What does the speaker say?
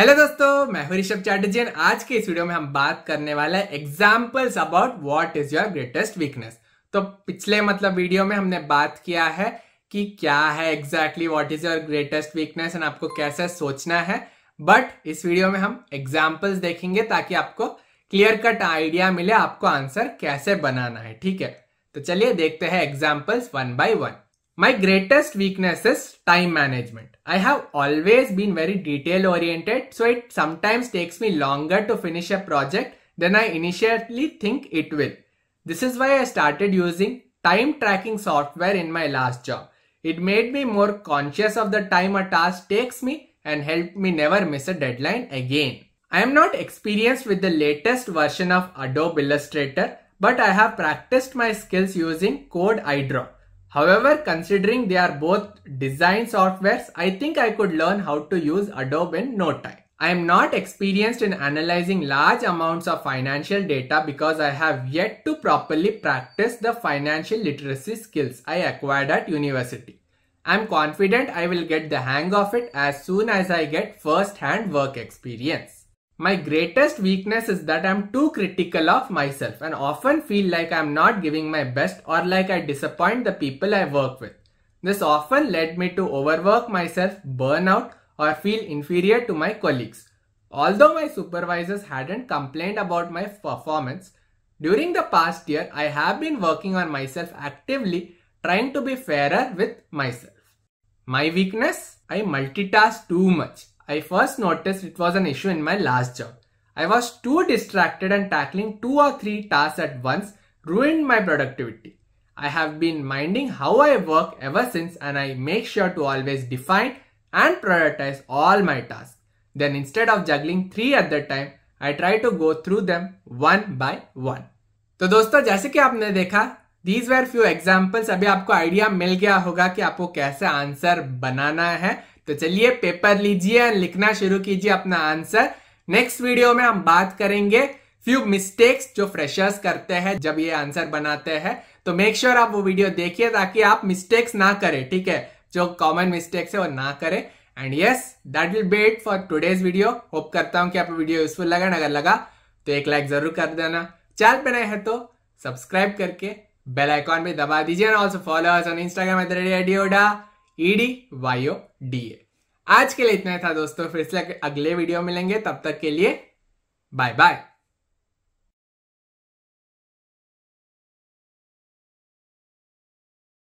Hello दोस्तों मैं हूं ऋषभ चैटर्जी आज के इस वीडियो में हम बात करने वाले हैं examples about what is your greatest weakness तो पिछले मतलब वीडियो में हमने बात किया है कि क्या है exactly what is your greatest weakness and आपको कैसे सोचना है बट इस वीडियो में हम एग्जाम्पल्स देखेंगे ताकि आपको क्लियर कट आइडिया मिले आपको आंसर कैसे बनाना है ठीक है तो चलिए देखते हैं examples one by one My greatest weakness is time management. I have always been very detail oriented, so it sometimes takes me longer to finish a project than I initially think it will. This is why I started using time tracking software in my last job. It made me more conscious of the time a task takes me and helped me never miss a deadline again. I am not experienced with the latest version of Adobe Illustrator, but I have practiced my skills using Code iDraw. However, considering they are both design softwares, I think I could learn how to use Adobe in no time. I am not experienced in analyzing large amounts of financial data because I have yet to properly practice the financial literacy skills I acquired at university. I am confident I will get the hang of it as soon as I get first hand work experience. My greatest weakness is that I'm too critical of myself and often feel like I'm not giving my best or like I disappoint the people I work with. This often led me to overwork myself, burn out, or feel inferior to my colleagues. Although my supervisors hadn't complained about my performance, during the past year I have been working on myself actively, trying to be fairer with myself. My weakness? I multitask too much. I first noticed it was an issue in my last job. I was too distracted and tackling two or three tasks at once ruined my productivity. I have been minding how I work ever since and I make sure to always define and prioritize all my tasks. Then instead of juggling three at the time, I try to go through them one. by one. तो दोस्तों जैसे कि आपने देखा these were few examples अभी आपको idea मिल गया होगा कि आपको कैसे आंसर बनाना है तो चलिए पेपर लीजिए लिखना शुरू कीजिए अपना आंसर नेक्स्ट वीडियो में हम बात करेंगे फ्यू मिस्टेक्स जो फ्रेशर्स करते हैं जब ये आंसर बनाते हैं तो मेक श्योर sure आप वो वीडियो देखिए ताकि आप मिस्टेक्स ना करें ठीक है जो कॉमन मिस्टेक्स है वो ना करें and yes that will be it for today's video hope करता हूं कि आपको वीडियो यूजफुल लगा अगर लगा तो एक लाइक जरूर कर देना चैनल पर नए हैं तो सब्सक्राइब करके बेल आइकॉन भी दबा दीजिए and also follow on Instagram at the radio E D D A आज के लिए इतना था दोस्तों फिर से अगले वीडियो मिलेंगे तब तक के लिए बाय बाय